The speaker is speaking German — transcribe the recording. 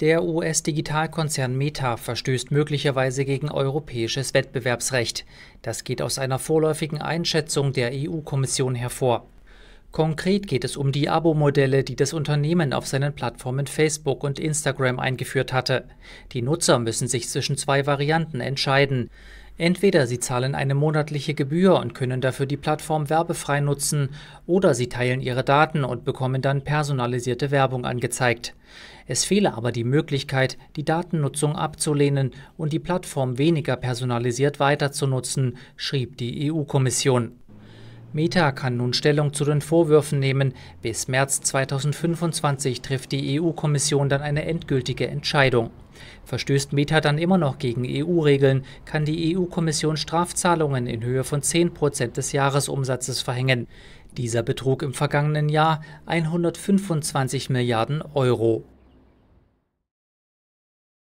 Der US-Digitalkonzern Meta verstößt möglicherweise gegen europäisches Wettbewerbsrecht. Das geht aus einer vorläufigen Einschätzung der EU-Kommission hervor. Konkret geht es um die Abo-Modelle, die das Unternehmen auf seinen Plattformen Facebook und Instagram eingeführt hatte. Die Nutzer müssen sich zwischen zwei Varianten entscheiden. Entweder Sie zahlen eine monatliche Gebühr und können dafür die Plattform werbefrei nutzen, oder Sie teilen Ihre Daten und bekommen dann personalisierte Werbung angezeigt. Es fehle aber die Möglichkeit, die Datennutzung abzulehnen und die Plattform weniger personalisiert weiterzunutzen, schrieb die EU-Kommission. Meta kann nun Stellung zu den Vorwürfen nehmen. Bis März 2025 trifft die EU-Kommission dann eine endgültige Entscheidung. Verstößt Meta dann immer noch gegen EU-Regeln, kann die EU-Kommission Strafzahlungen in Höhe von 10 Prozent des Jahresumsatzes verhängen. Dieser betrug im vergangenen Jahr 125 Milliarden Euro.